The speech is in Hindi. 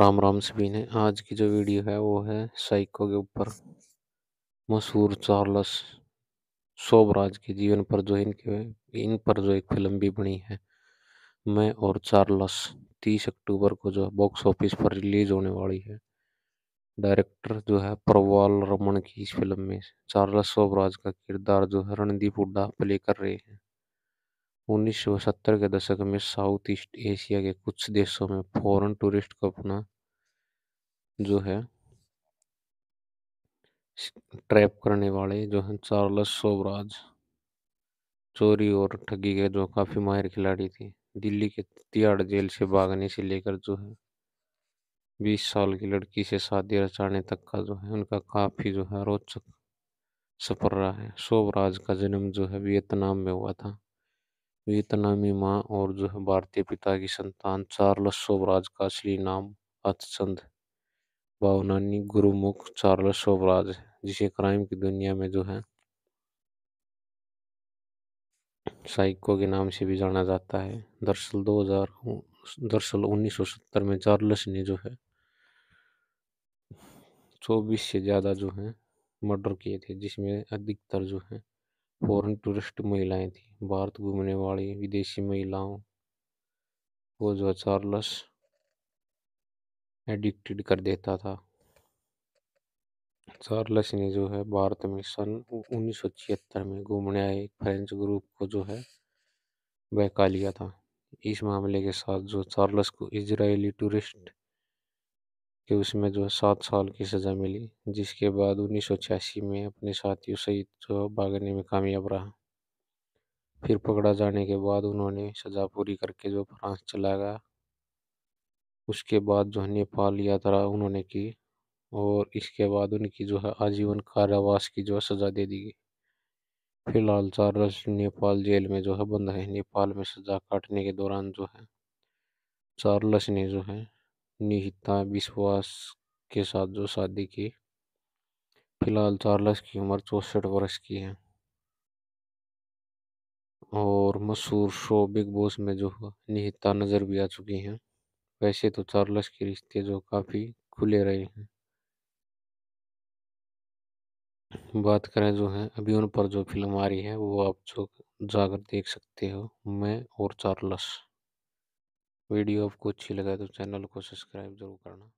राम राम सभी ने आज की जो वीडियो है वो है साइको के ऊपर मशहूर चार्लस सोबराज के जीवन पर जो इनके इन पर जो एक फिल्म भी बनी है मैं और चार्लस तीस अक्टूबर को जो बॉक्स ऑफिस पर रिलीज होने वाली है डायरेक्टर जो है प्रवाल रमन की इस फिल्म में चार्लस सोबराज का किरदार जो है रणदीप हुडा प्ले कर रहे हैं उन्नीस सौ सत्तर के दशक में साउथ ईस्ट एशिया के कुछ देशों में फॉरेन टूरिस्ट को अपना जो है ट्रैप करने वाले जो हैं चार्लस सोबराज चोरी और ठगी के जो काफ़ी माहिर खिलाड़ी थे दिल्ली के तिहाड़ जेल से भागने से लेकर जो है बीस साल की लड़की से शादी रचाने तक का जो है उनका काफ़ी जो है रोचक सफर रहा है सोबराज का जन्म जो है वियतनाम में हुआ था वियतनामी मां और जो है भारतीय पिता की संतान चार्ल्स सोबराज का असली नाम अतचंद भावनानी गुरुमुख चार्ल्स सोबराज जिसे क्राइम की दुनिया में जो है साइको के नाम से भी जाना जाता है दरअसल 2000 दरअसल 1970 में चार्लस ने जो है चौबीस से ज़्यादा जो है मर्डर किए थे जिसमें अधिकतर जो है फॉरेन टूरिस्ट महिलाएं थी भारत घूमने वाली विदेशी महिलाओं को जो चार्लस एडिक्टेड कर देता था चार्लस ने जो है भारत में सन उन्नीस में घूमने आए एक फ्रेंच ग्रुप को जो है बहका लिया था इस मामले के साथ जो चार्लस को इजरायली टूरिस्ट कि उसमें जो है सात साल की सज़ा मिली जिसके बाद उन्नीस में अपने साथियों सहित जो है भागने में कामयाब रहा फिर पकड़ा जाने के बाद उन्होंने सज़ा पूरी करके जो फ्रांस चला गया उसके बाद जो है नेपाल यात्रा उन्होंने की और इसके बाद उनकी जो है आजीवन कारावास की जो है सज़ा दे दी गई फिलहाल चार्ल्स नेपाल जेल में जो है बंद है नेपाल में सज़ा काटने के दौरान जो है चार्ल्स ने जो है निहिता विश्वास के साथ जो शादी की फिलहाल चार्लस की उम्र चौसठ वर्ष की है और मशहूर शो बिग बॉस में जो निहिता नज़र भी आ चुकी हैं वैसे तो चार्लस के रिश्ते जो काफ़ी खुले रहे हैं बात करें जो है अभी उन पर जो फिल्म आ रही है वो आप जो जाकर देख सकते हो मैं और चार्लस वीडियो आपको अच्छी लगा तो चैनल को सब्सक्राइब जरूर करना